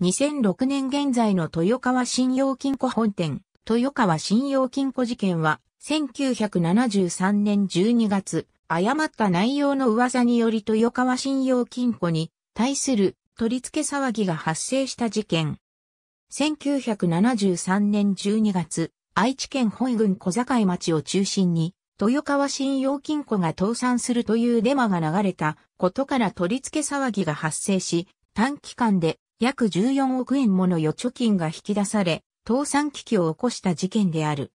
2006年現在の豊川信用金庫本店、豊川信用金庫事件は、1973年12月、誤った内容の噂により豊川信用金庫に対する取り付け騒ぎが発生した事件。1973年12月、愛知県本郡小境町を中心に、豊川信用金庫が倒産するというデマが流れたことから取り付け騒ぎが発生し、短期間で約14億円もの預貯金が引き出され、倒産危機を起こした事件である。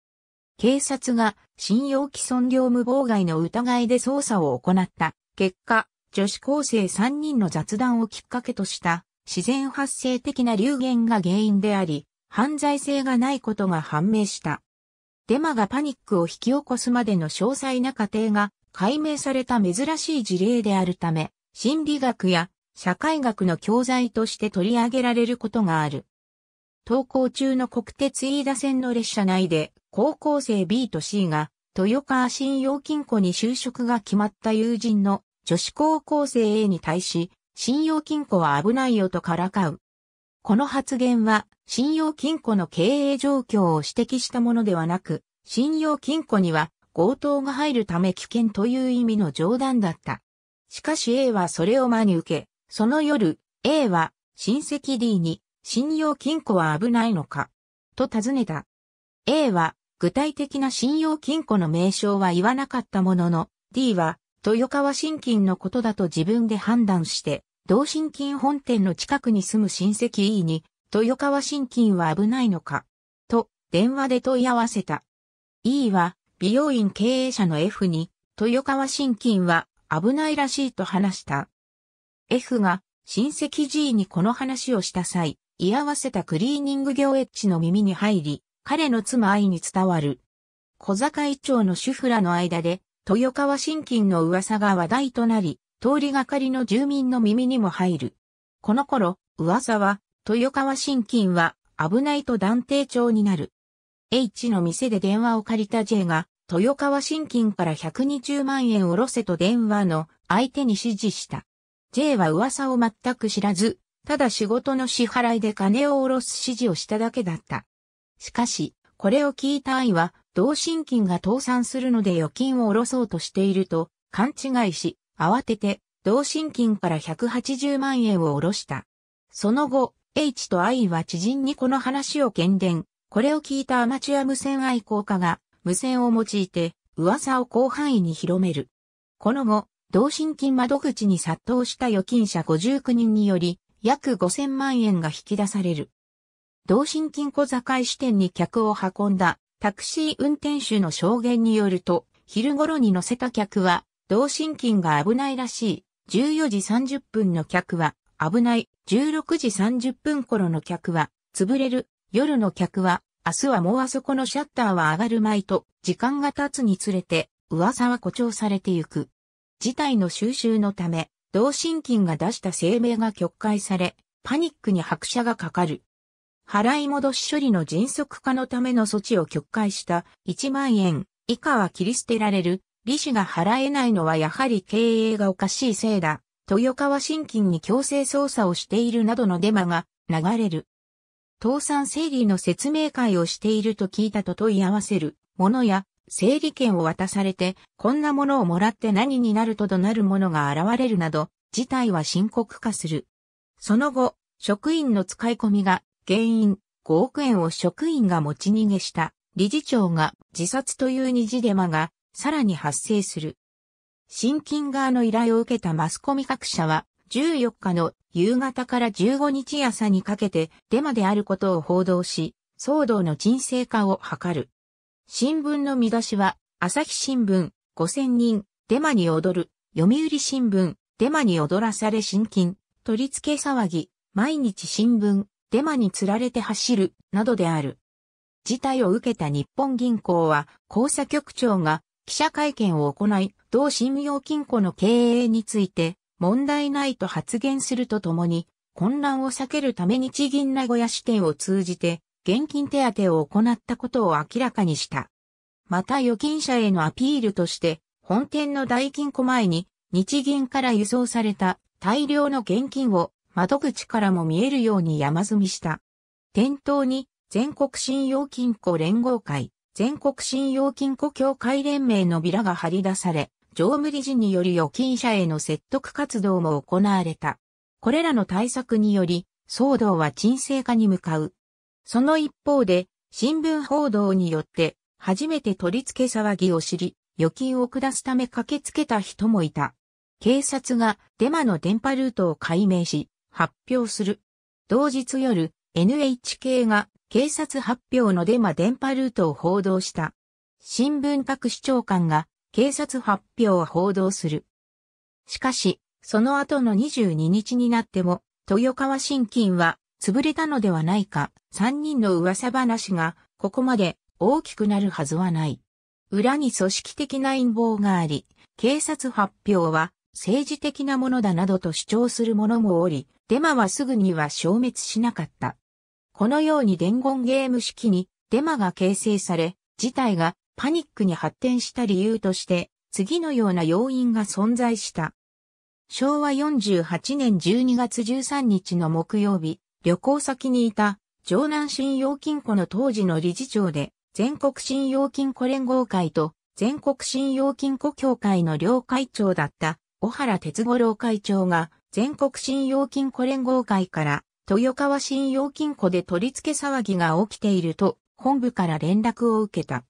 警察が信用毀損業務妨害の疑いで捜査を行った結果、女子高生3人の雑談をきっかけとした自然発生的な流言が原因であり、犯罪性がないことが判明した。デマがパニックを引き起こすまでの詳細な過程が解明された珍しい事例であるため、心理学や社会学の教材として取り上げられることがある。登校中の国鉄飯田線の列車内で高校生 B と C が豊川信用金庫に就職が決まった友人の女子高校生 A に対し、信用金庫は危ないよとからかう。この発言は、信用金庫の経営状況を指摘したものではなく、信用金庫には強盗が入るため危険という意味の冗談だった。しかし A はそれを真に受け、その夜、A は親戚 D に信用金庫は危ないのかと尋ねた。A は具体的な信用金庫の名称は言わなかったものの、D は豊川新金のことだと自分で判断して、同信金本店の近くに住む親戚 E に、豊川新金は危ないのかと電話で問い合わせた。E は美容院経営者の F に、豊川新金は危ないらしいと話した。F が親戚 G にこの話をした際、居合わせたクリーニング業 H の耳に入り、彼の妻愛に伝わる。小坂一丁の主婦らの間で、豊川新金の噂が話題となり、通りがかりの住民の耳にも入る。この頃、噂は、豊川新金は危ないと断定帳になる。H の店で電話を借りた J が、豊川新金から120万円おろせと電話の相手に指示した。J は噂を全く知らず、ただ仕事の支払いで金を下ろす指示をしただけだった。しかし、これを聞いた愛は、同心金が倒産するので預金を下ろそうとしていると、勘違いし、慌てて、同心金から180万円を下ろした。その後、H と I は知人にこの話を喧伝。これを聞いたアマチュア無線愛好家が、無線を用いて、噂を広範囲に広める。この後、同心金窓口に殺到した預金者59人により、約5000万円が引き出される。同心金小坂井支店に客を運んだタクシー運転手の証言によると、昼頃に乗せた客は、同心金が危ないらしい。14時30分の客は、危ない。16時30分頃の客は、潰れる。夜の客は、明日はもうあそこのシャッターは上がるまいと、時間が経つにつれて、噂は誇張されてゆく。事態の収拾のため、同心筋が出した声明が曲解され、パニックに拍車がかかる。払い戻し処理の迅速化のための措置を曲解した1万円以下は切り捨てられる、利子が払えないのはやはり経営がおかしいせいだ、豊川新金に強制捜査をしているなどのデマが流れる。倒産整理の説明会をしていると聞いたと問い合わせる、ものや整理券を渡されて、こんなものをもらって何になるとどなるものが現れるなど、事態は深刻化する。その後、職員の使い込みが原因5億円を職員が持ち逃げした理事長が自殺という二次デマがさらに発生する。新金側の依頼を受けたマスコミ各社は14日の夕方から15日朝にかけてデマであることを報道し、騒動の沈静化を図る。新聞の見出しは、朝日新聞、5000人、デマに踊る、読売新聞、デマに踊らされ親金、取り付け騒ぎ、毎日新聞、デマにつられて走る、などである。事態を受けた日本銀行は、交差局長が記者会見を行い、同信用金庫の経営について問題ないと発言するとともに、混乱を避けるため日銀名古屋支店を通じて、現金手当を行ったことを明らかにした。また預金者へのアピールとして、本店の大金庫前に日銀から輸送された大量の現金を窓口からも見えるように山積みした。店頭に全国信用金庫連合会、全国信用金庫協会連盟のビラが張り出され、常務理事により預金者への説得活動も行われた。これらの対策により、騒動は沈静化に向かう。その一方で、新聞報道によって、初めて取り付け騒ぎを知り、預金を下すため駆けつけた人もいた。警察がデマの電波ルートを解明し、発表する。同日夜、NHK が警察発表のデマ電波ルートを報道した。新聞各市長官が警察発表を報道する。しかし、その後の22日になっても、豊川新金は潰れたのではないか、三人の噂話が、ここまで大きくなるはずはない。裏に組織的な陰謀があり、警察発表は政治的なものだなどと主張する者もおり、デマはすぐには消滅しなかった。このように伝言ゲーム式にデマが形成され、事態がパニックに発展した理由として、次のような要因が存在した。昭和48年12月13日の木曜日、旅行先にいた城南信用金庫の当時の理事長で、全国信用金庫連合会と全国信用金庫協会の両会長だった小原哲五郎会長が全国信用金庫連合会から豊川信用金庫で取り付け騒ぎが起きていると本部から連絡を受けた。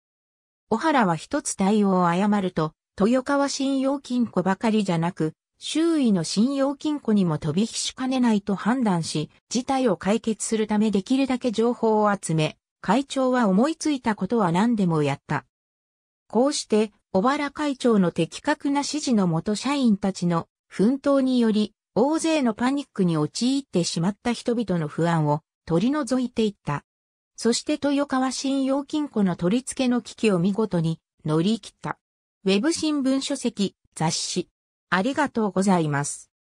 小原は一つ対応を誤ると豊川信用金庫ばかりじゃなく周囲の信用金庫にも飛び火しかねないと判断し、事態を解決するためできるだけ情報を集め、会長は思いついたことは何でもやった。こうして、小原会長の的確な指示のもと社員たちの奮闘により、大勢のパニックに陥ってしまった人々の不安を取り除いていった。そして豊川信用金庫の取り付けの危機を見事に乗り切った。ウェブ新聞書籍、雑誌、ありがとうございます。